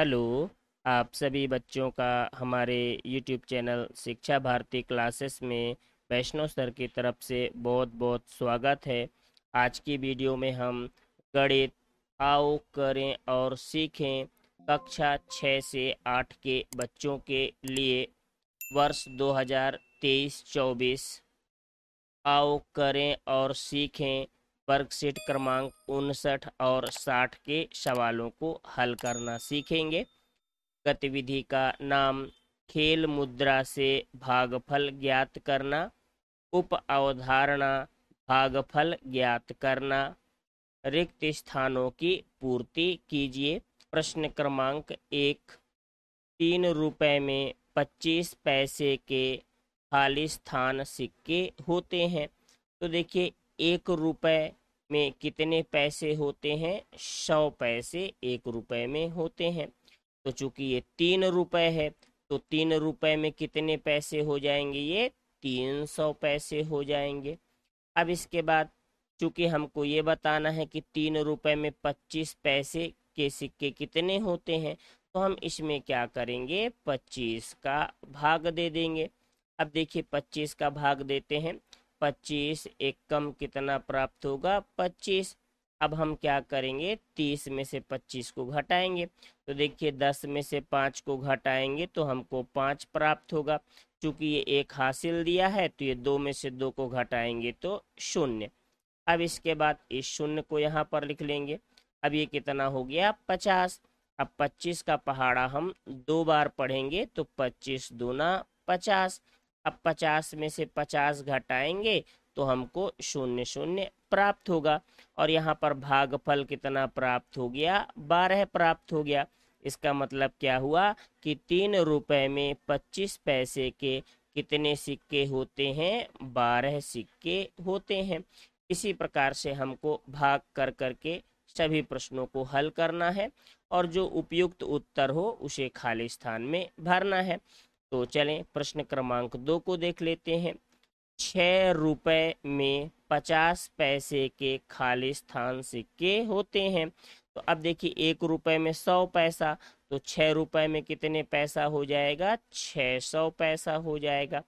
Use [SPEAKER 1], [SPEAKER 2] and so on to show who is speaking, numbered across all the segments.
[SPEAKER 1] hello आप सभी बच्चों का हमारे यूट्यूब चैनल शिक्षा भारती क्लासेस में वैष्णव सर की तरफ से बहुत बहुत स्वागत है आज की वीडियो में हम गणित आओ करें और सीखें कक्षा छः से आठ के बच्चों के लिए वर्ष 2023-24 आओ करें और सीखें वर्कशीट क्रमांक उनसठ और साठ के सवालों को हल करना सीखेंगे गतिविधि का नाम खेल मुद्रा से भागफल ज्ञात करना उप अवधारणा भागफल ज्ञात करना रिक्त स्थानों की पूर्ति कीजिए प्रश्न क्रमांक एक तीन रुपए में पच्चीस पैसे के खाली स्थान सिक्के होते हैं तो देखिए एक रुपये में कितने पैसे होते हैं सौ पैसे एक रुपए में होते हैं तो चूंकि ये तीन रुपए है तो तीन रुपए में कितने पैसे हो जाएंगे ये तीन सौ पैसे हो जाएंगे अब इसके बाद चूंकि हमको ये बताना है कि तीन रुपए में पच्चीस पैसे के सिक्के कितने होते हैं तो हम इसमें क्या करेंगे पच्चीस का भाग दे देंगे अब देखिए पच्चीस का भाग देते हैं पच्चीस एक कम कितना प्राप्त होगा पच्चीस अब हम क्या करेंगे तीस में से पच्चीस को घटाएंगे तो देखिए दस में से पाँच को घटाएंगे तो हमको पाँच प्राप्त होगा चूंकि ये एक हासिल दिया है तो ये दो में से दो को घटाएंगे तो शून्य अब इसके बाद इस शून्य को यहाँ पर लिख लेंगे अब ये कितना हो गया पचास अब पच्चीस का पहाड़ा हम दो बार पढ़ेंगे तो पच्चीस दूना पचास अब पचास में से पचास घटाएंगे तो हमको शून्य शून्य प्राप्त होगा और यहाँ पर भागफल कितना प्राप्त हो गया बारह प्राप्त हो गया इसका मतलब क्या हुआ कि तीन रुपए में पच्चीस पैसे के कितने सिक्के होते हैं बारह सिक्के होते हैं इसी प्रकार से हमको भाग कर करके सभी प्रश्नों को हल करना है और जो उपयुक्त उत्तर हो उसे खाली स्थान में भरना है तो चलें प्रश्न क्रमांक दो को देख लेते हैं छः रुपये में पचास पैसे के खालिस्थान सिक्के होते हैं तो अब देखिए एक रुपये में सौ पैसा तो छः रुपये में कितने पैसा हो जाएगा छः सौ पैसा हो जाएगा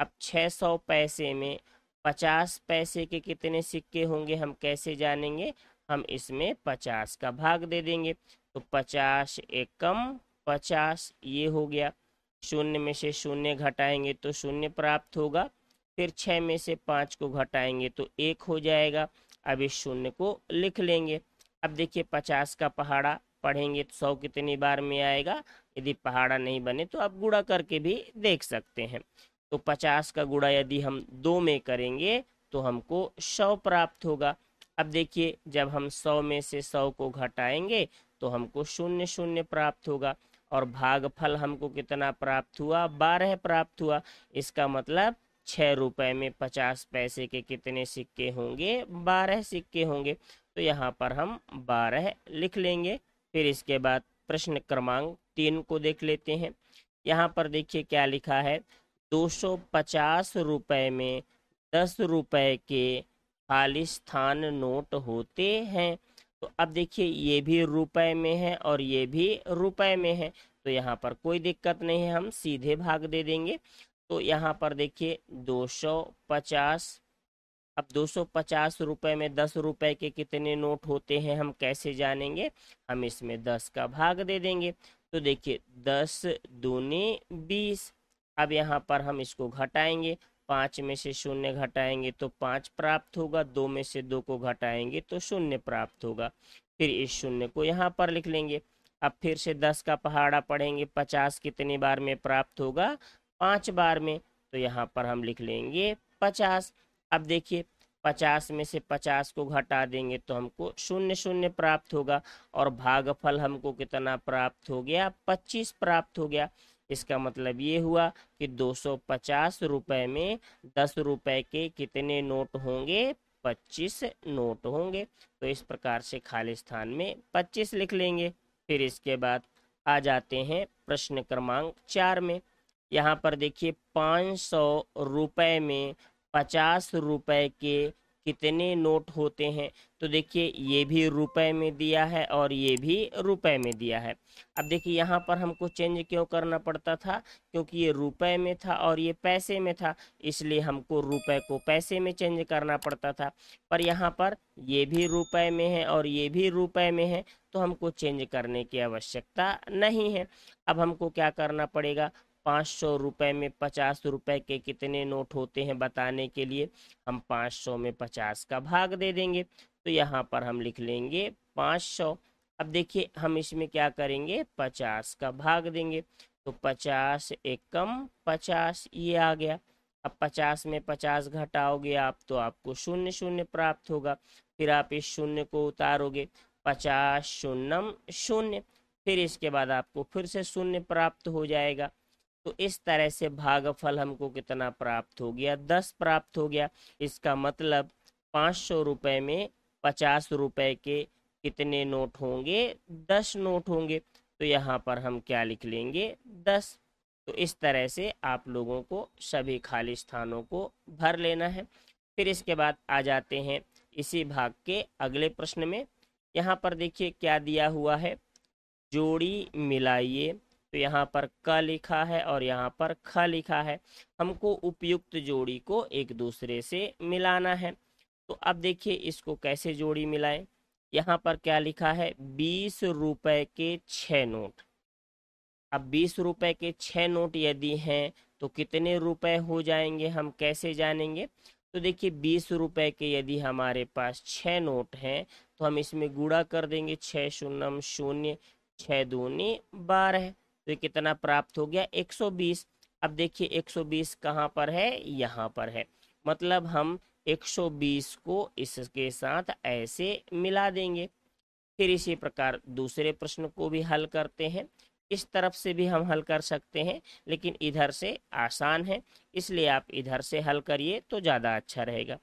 [SPEAKER 1] अब छः सौ पैसे में पचास पैसे के कितने सिक्के होंगे हम कैसे जानेंगे हम इसमें पचास का भाग दे देंगे तो पचास एकम पचास ये हो गया शून्य में से शून्य घटाएंगे तो शून्य प्राप्त होगा फिर छः में से पाँच को घटाएंगे तो एक हो जाएगा अब इस शून्य को लिख लेंगे अब देखिए पचास का पहाड़ा पढ़ेंगे तो सौ कितनी बार में आएगा यदि पहाड़ा नहीं बने तो आप गुड़ा करके भी देख सकते हैं तो पचास का गुड़ा यदि हम दो में करेंगे तो हमको सौ प्राप्त होगा अब देखिए जब हम सौ में से सौ को घटाएंगे तो हमको शून्य शून्य प्राप्त होगा और भागफल हमको कितना प्राप्त हुआ बारह प्राप्त हुआ इसका मतलब छः रुपये में पचास पैसे के कितने सिक्के होंगे बारह सिक्के होंगे तो यहाँ पर हम बारह लिख लेंगे फिर इसके बाद प्रश्न क्रमांक तीन को देख लेते हैं यहाँ पर देखिए क्या लिखा है दो सौ पचास रुपये में दस रुपये के खालिस्थान नोट होते हैं तो अब देखिए ये भी रुपए में है और ये भी रुपए में है तो यहाँ पर कोई दिक्कत नहीं है हम सीधे भाग दे देंगे तो यहाँ पर देखिए 250 अब 250 रुपए में दस रुपए के कितने नोट होते हैं हम कैसे जानेंगे हम इसमें दस का भाग दे देंगे तो देखिए दस दूनी बीस अब यहाँ पर हम इसको घटाएंगे पाँच में से शून्य घटाएंगे तो पाँच प्राप्त होगा दो में से दो को घटाएंगे तो शून्य प्राप्त होगा फिर इस शून्य को यहाँ पर लिख लेंगे अब फिर से दस का पहाड़ा पढ़ेंगे पचास कितनी बार में प्राप्त होगा पाँच बार में तो यहाँ पर हम लिख लेंगे पचास अब देखिए पचास में से पचास को घटा देंगे तो हमको शून्य शून्य प्राप्त होगा और भागफल हमको कितना प्राप्त हो गया पच्चीस प्राप्त हो गया इसका मतलब ये हुआ कि दो सौ पचास में दस रुपये के कितने नोट होंगे पच्चीस नोट होंगे तो इस प्रकार से खाली स्थान में पच्चीस लिख लेंगे फिर इसके बाद आ जाते हैं प्रश्न क्रमांक चार में यहाँ पर देखिए पाँच सौ रुपये में पचास रुपये के कितने नोट होते हैं तो देखिए ये भी रुपए में दिया है और ये भी रुपए में दिया है अब देखिए यहाँ पर हमको चेंज क्यों करना पड़ता था क्योंकि ये रुपए में था और ये पैसे में था इसलिए हमको रुपए को पैसे में चेंज करना पड़ता था पर यहाँ पर ये भी रुपए में है और ये भी रुपए में है तो हमको चेंज करने की आवश्यकता नहीं है अब हमको क्या करना पड़ेगा पाँच सौ रुपये में पचास रुपये के कितने नोट होते हैं बताने के लिए हम पाँच सौ में पचास का भाग दे देंगे तो यहाँ पर हम लिख लेंगे पाँच सौ अब देखिए हम इसमें क्या करेंगे पचास का भाग देंगे तो पचास एकम पचास ये आ गया अब पचास में पचास घटाओगे आप तो आपको शून्य शून्य प्राप्त होगा फिर आप इस शून्य को उतारोगे पचास शून्यम शून्य फिर इसके बाद आपको फिर से शून्य प्राप्त हो जाएगा तो इस तरह से भागफल हमको कितना प्राप्त हो गया दस प्राप्त हो गया इसका मतलब पाँच सौ रुपये में पचास रुपये के कितने नोट होंगे दस नोट होंगे तो यहाँ पर हम क्या लिख लेंगे दस तो इस तरह से आप लोगों को सभी खाली स्थानों को भर लेना है फिर इसके बाद आ जाते हैं इसी भाग के अगले प्रश्न में यहाँ पर देखिए क्या दिया हुआ है जोड़ी मिलाइए तो यहाँ पर क लिखा है और यहाँ पर ख लिखा है हमको उपयुक्त जोड़ी को एक दूसरे से मिलाना है तो अब देखिए इसको कैसे जोड़ी मिलाएं यहाँ पर क्या लिखा है बीस रुपए के छ नोट अब बीस रुपए के छः नोट यदि हैं तो कितने रुपए हो जाएंगे हम कैसे जानेंगे तो देखिए बीस रुपए के यदि हमारे पास छः नोट हैं तो हम इसमें गुड़ा कर देंगे छः शून्यम शून्य छः दूनी बारह तो ये कितना प्राप्त हो गया 120 अब देखिए 120 कहाँ पर है यहाँ पर है मतलब हम 120 को इसके साथ ऐसे मिला देंगे फिर इसी प्रकार दूसरे प्रश्न को भी हल करते हैं इस तरफ से भी हम हल कर सकते हैं लेकिन इधर से आसान है इसलिए आप इधर से हल करिए तो ज़्यादा अच्छा रहेगा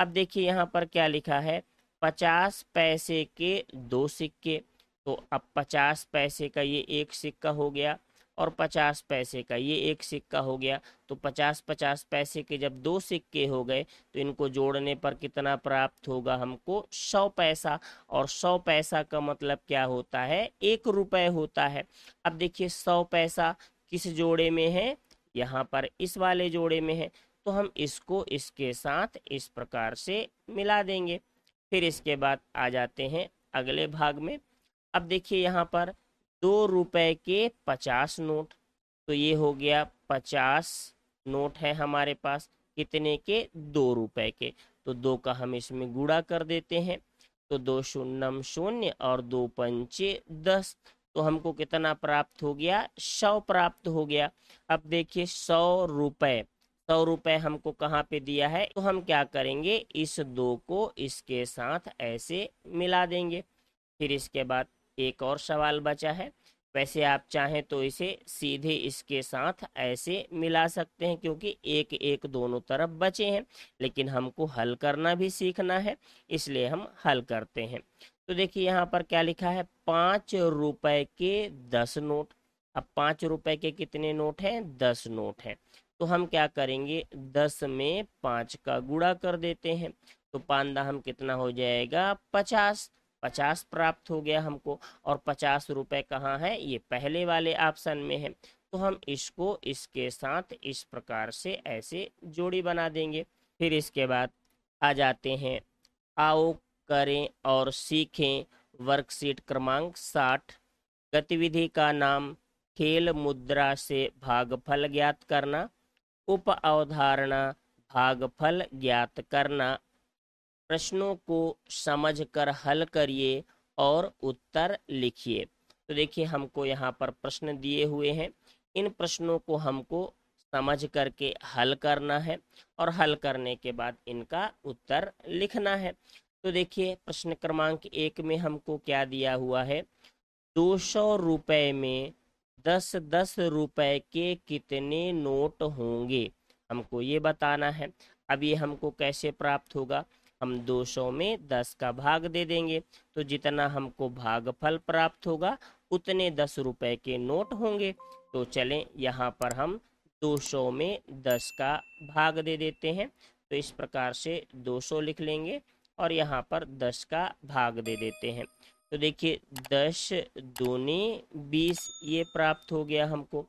[SPEAKER 1] अब देखिए यहाँ पर क्या लिखा है पचास पैसे के दो सिक्के तो अब पचास पैसे का ये एक सिक्का हो गया और पचास पैसे का ये एक सिक्का हो गया तो पचास पचास पैसे के जब दो सिक्के हो गए तो इनको जोड़ने पर कितना प्राप्त होगा हमको सौ पैसा और सौ पैसा का मतलब क्या होता है एक रुपए होता है अब देखिए सौ पैसा किस जोड़े में है यहाँ पर इस वाले जोड़े में है तो हम इसको इसके साथ इस प्रकार से मिला देंगे फिर इसके बाद आ जाते हैं अगले भाग में अब देखिए यहाँ पर दो रुपए के पचास नोट तो ये हो गया पचास नोट है हमारे पास कितने के दो रुपए के तो दो का हम इसमें गुड़ा कर देते हैं तो दो शून्यम शून्य और दो पंचे दस तो हमको कितना प्राप्त हो गया सौ प्राप्त हो गया अब देखिए सौ रुपये सौ रुपये हमको कहाँ पे दिया है तो हम क्या करेंगे इस दो को इसके साथ ऐसे मिला देंगे फिर इसके बाद एक और सवाल बचा है वैसे आप चाहें तो इसे सीधे इसके साथ ऐसे मिला सकते हैं क्योंकि एक एक दोनों तरफ बचे हैं लेकिन हमको हल करना भी सीखना है इसलिए हम हल करते हैं तो देखिए यहाँ पर क्या लिखा है पाँच रुपए के दस नोट अब पाँच रुपए के कितने नोट हैं दस नोट हैं तो हम क्या करेंगे दस में पाँच का गुड़ा कर देते हैं तो पांदा हम कितना हो जाएगा पचास पचास प्राप्त हो गया हमको और पचास रुपए कहाँ है ये पहले वाले ऑप्शन में है तो हम इसको इसके साथ इस प्रकार से ऐसे जोड़ी बना देंगे फिर इसके बाद आ जाते हैं आओ करें और सीखें वर्कशीट क्रमांक साठ गतिविधि का नाम खेल मुद्रा से भागफल ज्ञात करना उप अवधारणा भागफल ज्ञात करना प्रश्नों को समझकर हल करिए और उत्तर लिखिए तो देखिए हमको यहाँ पर प्रश्न दिए हुए हैं इन प्रश्नों को हमको समझ करके हल करना है और हल करने के बाद इनका उत्तर लिखना है तो देखिए प्रश्न क्रमांक एक में हमको क्या दिया हुआ है दो सौ रुपये में दस दस रुपये के कितने नोट होंगे हमको ये बताना है अब ये हमको कैसे प्राप्त होगा हम दो सौ में दस का भाग दे देंगे तो जितना हमको भागफल प्राप्त होगा उतने दस रुपए के नोट होंगे तो चलें यहाँ पर हम दो सौ में दस का भाग दे देते हैं तो इस प्रकार से दो सौ लिख लेंगे और यहाँ पर दस का भाग दे देते हैं तो देखिए दस दूनी बीस ये प्राप्त हो गया हमको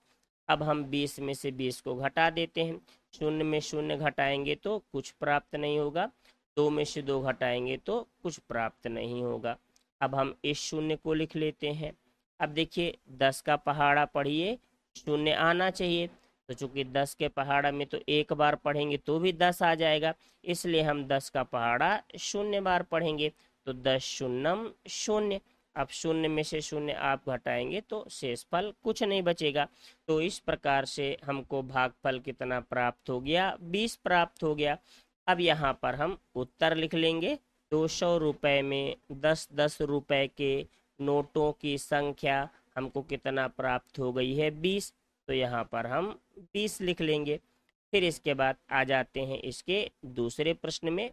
[SPEAKER 1] अब हम बीस में से बीस को घटा देते हैं शून्य में शून्य घटाएंगे तो कुछ प्राप्त नहीं होगा दो में से दो घटाएंगे तो कुछ प्राप्त नहीं होगा अब हम इस शून्य को लिख लेते हैं अब देखिए दस का पहाड़ा पढ़िए शून्य आना चाहिए तो चूंकि दस के पहाड़ा में तो एक बार पढ़ेंगे तो भी दस आ जाएगा इसलिए हम दस का पहाड़ा शून्य बार पढ़ेंगे तो दस शून्यम शून्य अब शून्य में से शून्य आप घटाएंगे तो शेषफल कुछ नहीं बचेगा तो इस प्रकार से हमको भागफल कितना प्राप्त हो गया बीस प्राप्त हो गया अब यहाँ पर हम उत्तर लिख लेंगे दो सौ रुपये में दस दस रुपये के नोटों की संख्या हमको कितना प्राप्त हो गई है बीस तो यहाँ पर हम बीस लिख लेंगे फिर इसके बाद आ जाते हैं इसके दूसरे प्रश्न में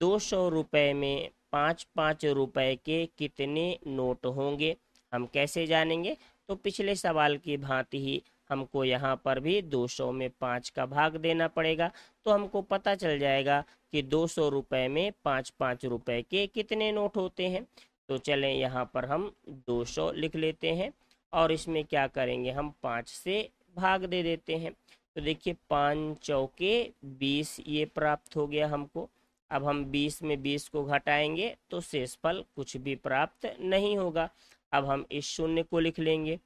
[SPEAKER 1] दो सौ रुपये में पाँच पाँच रुपये के कितने नोट होंगे हम कैसे जानेंगे तो पिछले सवाल की भांति ही हमको यहाँ पर भी दो सौ में पाँच का भाग देना पड़ेगा तो हमको पता चल जाएगा कि दो सौ रुपये में पाँच पाँच रुपये के कितने नोट होते हैं तो चलें यहाँ पर हम दो सौ लिख लेते हैं और इसमें क्या करेंगे हम पाँच से भाग दे देते हैं तो देखिए पाँच चौके बीस ये प्राप्त हो गया हमको अब हम बीस में बीस को घटाएंगे तो शेषफल कुछ भी प्राप्त नहीं होगा अब हम इस शून्य को लिख लेंगे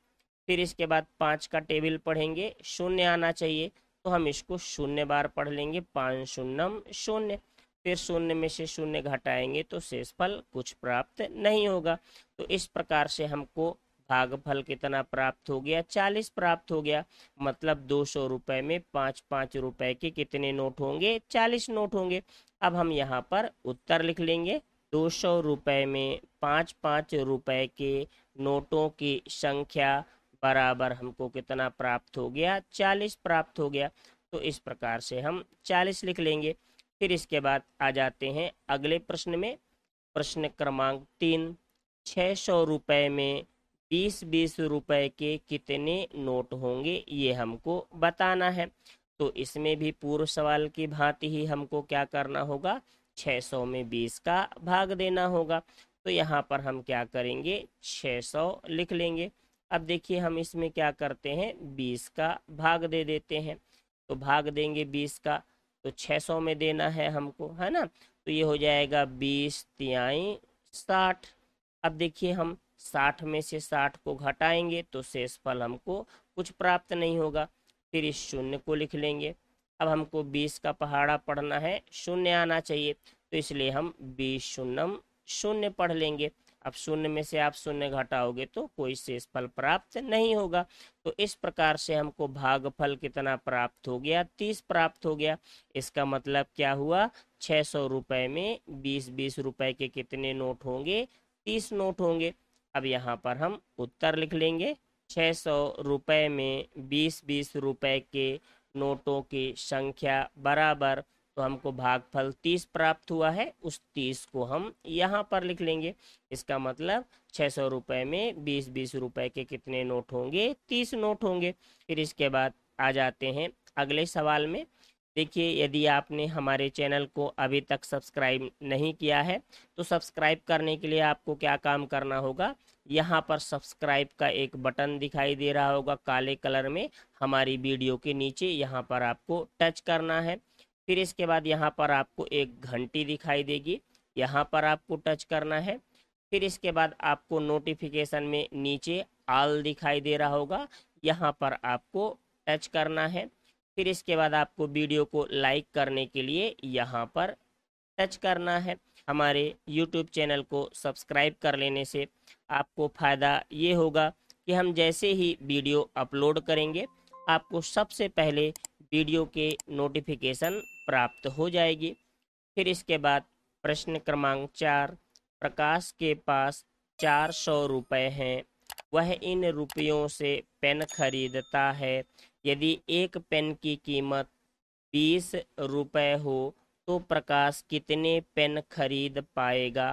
[SPEAKER 1] फिर इसके बाद पाँच का टेबल पढ़ेंगे शून्य आना चाहिए तो हम इसको शून्य बार पढ़ लेंगे पाँच शून्यम शून्य फिर शून्य में से शून्य घटाएंगे तो शेषफल कुछ प्राप्त नहीं होगा तो इस प्रकार से हमको भागफल कितना प्राप्त हो गया चालीस प्राप्त हो गया मतलब दो सौ रुपये में पाँच पाँच रुपये के कितने नोट होंगे चालीस नोट होंगे अब हम यहाँ पर उत्तर लिख लेंगे दो सौ रुपये में पाँच पाँच रुपये के नोटों की संख्या बराबर हमको कितना प्राप्त हो गया चालीस प्राप्त हो गया तो इस प्रकार से हम चालीस लिख लेंगे फिर इसके बाद आ जाते हैं अगले प्रश्न में प्रश्न क्रमांक तीन छः सौ रुपये में बीस बीस रुपये के कितने नोट होंगे ये हमको बताना है तो इसमें भी पूर्व सवाल की भांति ही हमको क्या करना होगा सौ में बीस का भाग देना होगा तो यहाँ पर हम क्या करेंगे सौ लिख लेंगे अब देखिए हम इसमें क्या करते हैं बीस का भाग दे देते हैं तो भाग देंगे बीस का तो छः सौ में देना है हमको है ना तो ये हो जाएगा बीस तिहाई साठ अब देखिए हम साठ में से साठ को घटाएंगे तो शेषफल हमको कुछ प्राप्त नहीं होगा फिर इस शून्य को लिख लेंगे अब हमको बीस का पहाड़ा पढ़ना है शून्य आना चाहिए तो इसलिए हम बीस शून्यम शून्य पढ़ लेंगे अब शून्य में से आप शून्य घटाओगे तो कोई शेष फल प्राप्त नहीं होगा तो इस प्रकार से हमको भागफल कितना प्राप्त हो गया तीस प्राप्त हो गया इसका मतलब क्या हुआ छह सौ रुपये में बीस बीस रुपए के कितने नोट होंगे तीस नोट होंगे अब यहाँ पर हम उत्तर लिख लेंगे छ सौ रुपये में बीस बीस रुपए के नोटों की संख्या बराबर तो हमको भागफल तीस प्राप्त हुआ है उस तीस को हम यहाँ पर लिख लेंगे इसका मतलब छः सौ रुपये में बीस बीस रुपये के कितने नोट होंगे तीस नोट होंगे फिर इसके बाद आ जाते हैं अगले सवाल में देखिए यदि आपने हमारे चैनल को अभी तक सब्सक्राइब नहीं किया है तो सब्सक्राइब करने के लिए आपको क्या काम करना होगा यहाँ पर सब्सक्राइब का एक बटन दिखाई दे रहा होगा काले कलर में हमारी वीडियो के नीचे यहाँ पर आपको टच करना है फिर इसके बाद यहाँ पर आपको एक घंटी दिखाई देगी यहाँ पर आपको टच करना है फिर इसके बाद आपको नोटिफिकेशन में नीचे आल दिखाई दे रहा होगा यहाँ पर आपको टच करना है फिर इसके बाद आपको वीडियो को लाइक करने के लिए यहाँ पर टच करना है हमारे यूट्यूब चैनल को सब्सक्राइब कर लेने से आपको फ़ायदा ये होगा कि हम जैसे ही वीडियो अपलोड करेंगे आपको सबसे पहले वीडियो के नोटिफिकेशन प्राप्त हो जाएगी फिर इसके बाद प्रश्न क्रमांक चार प्रकाश के पास चार सौ रुपये हैं वह इन रुपयों से पेन खरीदता है यदि एक पेन की कीमत बीस रुपये हो तो प्रकाश कितने पेन खरीद पाएगा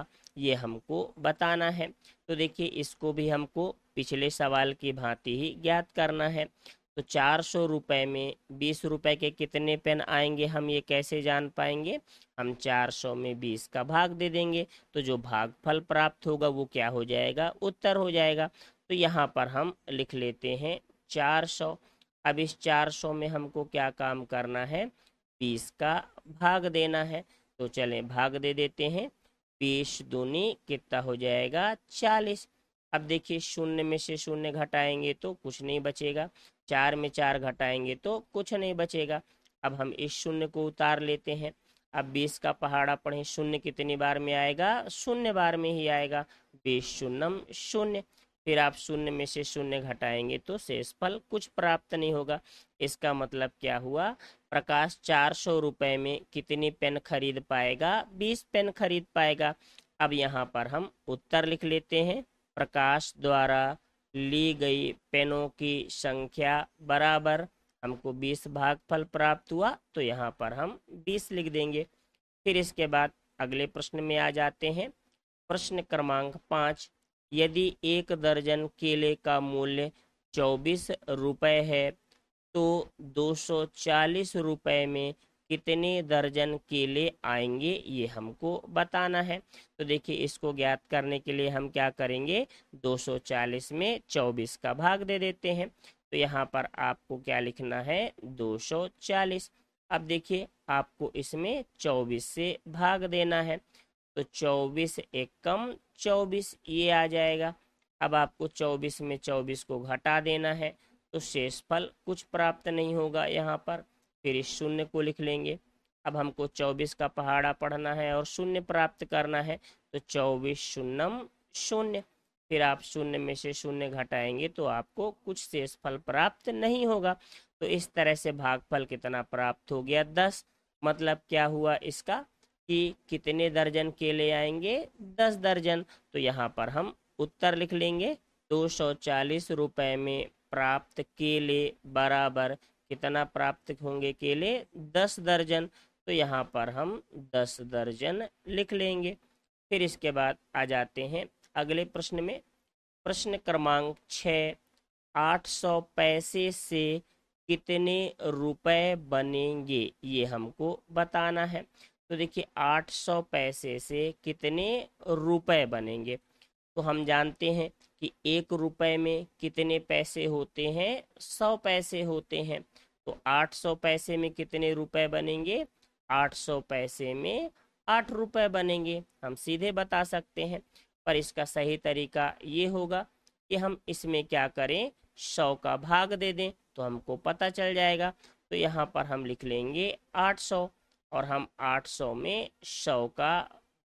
[SPEAKER 1] ये हमको बताना है तो देखिए इसको भी हमको पिछले सवाल की भांति ही ज्ञात करना है तो चार सौ रुपये में बीस रुपये के कितने पेन आएंगे हम ये कैसे जान पाएंगे हम चार सौ में बीस का भाग दे देंगे तो जो भागफल प्राप्त होगा वो क्या हो जाएगा उत्तर हो जाएगा तो यहाँ पर हम लिख लेते हैं चार सौ अब इस चार सौ में हमको क्या काम करना है बीस का भाग देना है तो चलें भाग दे देते हैं बीस दूनी कितना हो जाएगा चालीस अब देखिए शून्य में से शून्य घटाएंगे तो कुछ नहीं बचेगा चार में चार घटाएंगे तो कुछ नहीं बचेगा अब हम इस शून्य को उतार लेते हैं अब बीस का पहाड़ा पढ़ें शून्य कितनी बार में आएगा शून्य बार में ही आएगा बीस शून्यम शून्य फिर आप शून्य में से शून्य घटाएंगे तो शेषफल कुछ प्राप्त नहीं होगा इसका मतलब क्या हुआ प्रकाश चार सौ रुपये में कितनी पेन खरीद पाएगा बीस पेन खरीद पाएगा अब यहाँ पर हम उत्तर लिख लेते हैं प्रकाश द्वारा ली गई पेनों की संख्या बराबर हमको 20 भागफल प्राप्त हुआ तो यहाँ पर हम 20 लिख देंगे फिर इसके बाद अगले प्रश्न में आ जाते हैं प्रश्न क्रमांक पाँच यदि एक दर्जन केले का मूल्य चौबीस रुपये है तो दो सौ चालीस रुपये में कितने दर्जन केले आएंगे ये हमको बताना है तो देखिए इसको ज्ञात करने के लिए हम क्या करेंगे 240 में 24 का भाग दे देते हैं तो यहाँ पर आपको क्या लिखना है 240 अब देखिए आपको इसमें 24 से भाग देना है तो 24 एक कम चौबीस ये आ जाएगा अब आपको 24 में 24 को घटा देना है तो शेषफल कुछ प्राप्त नहीं होगा यहाँ पर फिर इस शून्य को लिख लेंगे अब हमको चौबीस का पहाड़ा पढ़ना है और शून्य प्राप्त करना है तो चौबीस शून्यम शून्य फिर आप शून्य में से शून्य घटाएंगे तो आपको कुछ शेष फल प्राप्त नहीं होगा तो इस तरह से भागफल कितना प्राप्त हो गया दस मतलब क्या हुआ इसका कि कितने दर्जन केले आएंगे दस दर्जन तो यहाँ पर हम उत्तर लिख लेंगे दो सौ चालीस रुपये में प्राप्त केले बराबर कितना प्राप्त होंगे केले दस दर्जन तो यहाँ पर हम दस दर्जन लिख लेंगे फिर इसके बाद आ जाते हैं अगले प्रश्न में प्रश्न क्रमांक छः आठ सौ पैसे से कितने रुपए बनेंगे ये हमको बताना है तो देखिए आठ सौ पैसे से कितने रुपए बनेंगे तो हम जानते हैं कि एक रुपए में कितने पैसे होते हैं सौ पैसे होते हैं तो 800 पैसे में कितने रुपए बनेंगे 800 पैसे में आठ रुपए बनेंगे हम सीधे बता सकते हैं पर इसका सही तरीका ये होगा कि हम इसमें क्या करें सौ का भाग दे दें तो हमको पता चल जाएगा तो यहाँ पर हम लिख लेंगे 800 और हम 800 में सौ का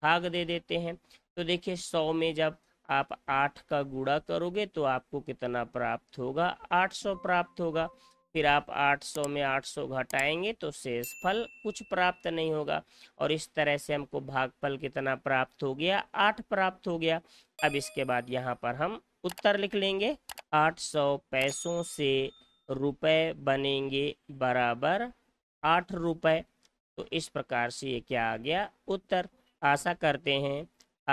[SPEAKER 1] भाग दे देते हैं तो देखिए सौ में जब आप आठ का गुड़ा करोगे तो आपको कितना प्राप्त होगा सौ प्राप्त होगा फिर आप 800 में 800 घटाएंगे तो शेष फल कुछ प्राप्त नहीं होगा और इस तरह से हमको भागफल कितना प्राप्त हो गया आठ प्राप्त हो गया अब इसके बाद यहाँ पर हम उत्तर लिख लेंगे आठ सौ पैसों से रुपए बनेंगे बराबर आठ रुपए तो इस प्रकार से ये क्या आ गया उत्तर आशा करते हैं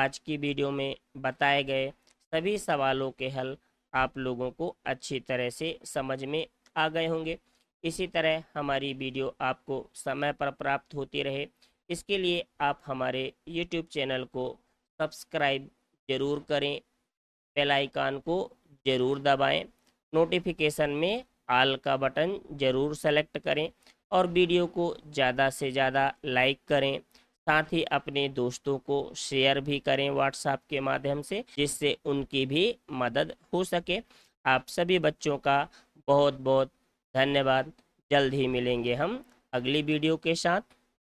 [SPEAKER 1] आज की वीडियो में बताए गए सभी सवालों के हल आप लोगों को अच्छी तरह से समझ में आ गए होंगे इसी तरह हमारी वीडियो आपको समय पर प्राप्त होती रहे इसके लिए आप हमारे यूट्यूब चैनल को सब्सक्राइब ज़रूर करें बेल आइकन को ज़रूर दबाएं नोटिफिकेशन में आल का बटन ज़रूर सेलेक्ट करें और वीडियो को ज़्यादा से ज़्यादा लाइक करें साथ ही अपने दोस्तों को शेयर भी करें व्हाट्सएप के माध्यम से जिससे उनकी भी मदद हो सके आप सभी बच्चों का बहुत बहुत धन्यवाद जल्द ही मिलेंगे हम अगली वीडियो के साथ